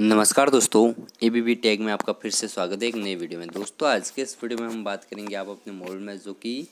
नमस्कार दोस्तों A B B tag में आपका फिर से स्वागत है एक नई वीडियो में दोस्तों आज के इस वीडियो में हम बात करेंगे आप अपने मोबाइल में जो कि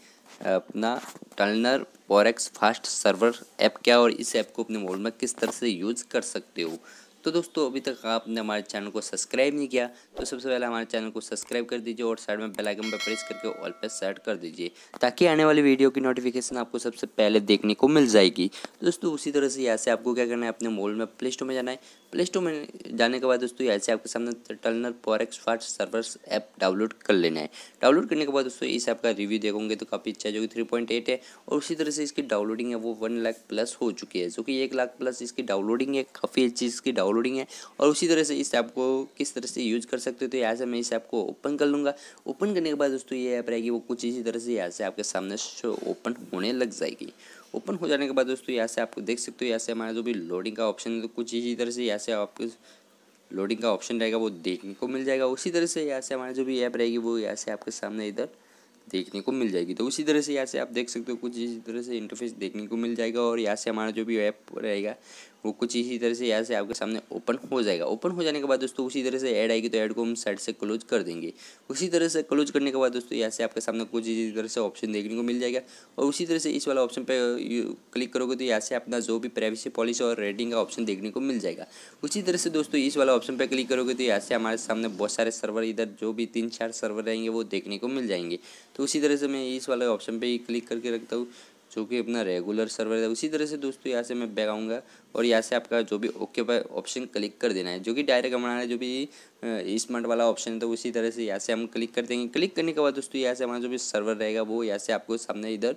अपना Turner Forex fast server app क्या और इस ऐप को अपने मोबाइल में किस तरह से यूज कर सकते हो तो दोस्तों अभी तक आपने हमारे चैनल को सब्सक्राइब नहीं किया तो सबसे पहले हमारे चैनल को सब्सक्राइब कर दीजिए और साइड में बेल आइकन पर प्रेस करके ऑल पर सेट कर दीजिए ताकि आने वाली वीडियो की नोटिफिकेशन आपको सबसे पहले देखने को मिल जाएगी दोस्तों उसी तरह से यहाँ से आपको क्या करना है अपने मोबाइल में प्ले स्टोर में जाना है प्ले स्टोर में जाने के बाद दोस्तों यहाँ से आपके सामने Turner Forex fast servers app download कर लेना है डाउनलोड करने के बाद दोस्तों इस ऐप का रिव्यू देखोगे तो काफ़ी अच्छा है जो कि थ्री पॉइंट एट है और उसी तरह से इसकी डाउनलोडिंग है वो वन लाख प्लस हो चुकी है जो कि एक लाख प्लस इसकी डाउनलोडिंग है काफ़ी अच्छी इसकी डाउनलोड डाउनलोडिंग है और उसी तरह से इस ऐप को किस तरह से यूज़ कर सकते हो तो यहाँ से मैं इस ऐप को ओपन कर लूँगा ओपन करने के बाद दोस्तों ये ऐप रहेगी वो कुछ इसी तरह से यहाँ से आपके सामने शो ओपन होने लग जाएगी ओपन हो जाने के बाद दोस्तों यहाँ से आप देख सकते हो यहाँ से हमारा जो भी लोडिंग का ऑप्शन है तो कुछ इसी तरह से यहाँ से आपके लोडिंग का ऑप्शन रहेगा वो देखने को मिल जाएगा उसी तरह से यहाँ से हमारी जो भी ऐप रहेगी वो यहाँ से आपके सामने इधर देखने को मिल जाएगी तो उसी तरह से यहाँ से आप देख सकते हो कुछ इसी तरह से इंटरफेस देखने को मिल जाएगा और यहाँ से हमारा जो भी ऐप रहेगा वो कुछ इसी तरह से यहाँ से आपके सामने ओपन हो जाएगा ओपन हो जाने के बाद दोस्तों उसी तरह से ऐड आएगी तो ऐड को हम साइड से क्लोज कर देंगे उसी तरह से क्लोज करने के बाद दोस्तों यहाँ से आपके सामने कुछ इसी तरह से ऑप्शन देखने को मिल जाएगा और उसी तरह से इस वाला ऑप्शन पर क्लिक करोगे तो यहाँ से अपना जो भी प्राइवेसी पॉलिसी और रेटिंग का ऑप्शन देखने को मिल जाएगा उसी तरह से दोस्तों इस वाला ऑप्शन पर क्लिक करोगे तो यहाँ से हमारे सामने बहुत सारे सर्वर इधर जो भी तीन चार सर्वर रहेंगे वो देखने को मिल जाएंगे तो उसी तरह से मैं इस वाले ऑप्शन पर ही क्लिक करके रखता हूँ जो कि अपना रेगुलर सर्वर है उसी तरह से दोस्तों यहाँ से मैं बैक आऊँगा और यहाँ से आपका जो भी ओके पर ऑप्शन क्लिक कर देना है जो कि डायरेक्ट हमारा जो भी स्मार्ट वाला ऑप्शन है तो उसी तरह से यहाँ से हम क्लिक कर देंगे क्लिक करने के बाद दोस्तों यहाँ से हमारा जो भी सर्वर रहेगा वो यहाँ से आपको सामने इधर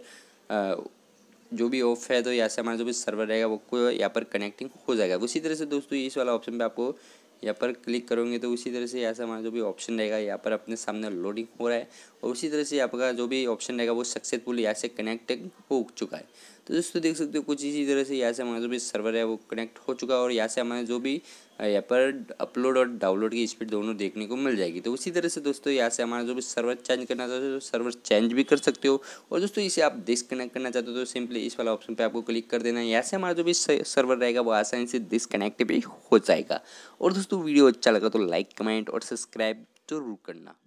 जो भी ऑफ है तो यहाँ से हमारा जो भी सर्वर रहेगा वो यहाँ पर कनेक्टिंग हो जाएगा उसी तरह से दोस्तों इस वाला ऑप्शन पर आपको यहाँ पर क्लिक करोगे तो उसी तरह से ऐसा हमारा जो भी ऑप्शन रहेगा यहाँ पर अपने सामने लोडिंग हो रहा है और उसी तरह से आपका जो भी ऑप्शन रहेगा वो सक्सेसफुल यहाँ से कनेक्ट हो चुका है तो दोस्तों देख सकते हो कुछ इसी तरह से यहाँ से हमारा जो भी सर्वर है वो कनेक्ट हो चुका है और यहाँ से हमारे जो भी यहाँ पर अपलोड और डाउनलोड की स्पीड दोनों देखने को मिल जाएगी तो उसी तरह से दोस्तों यहाँ से हमारा जो भी सर्वर चेंज करना चाहते हो तो सर्वर चेंज भी कर सकते हो और दोस्तों इसे आप डिसकनेक्ट करना चाहते हो तो सिंपली इस वाला ऑप्शन पर आपको क्लिक कर देना है यहाँ से हमारा जो भी सर्वर रहेगा वो आसानी से डिसकनेक्ट भी हो जाएगा और दोस्तों वीडियो अच्छा लगा तो लाइक कमेंट और सब्सक्राइब जरूर करना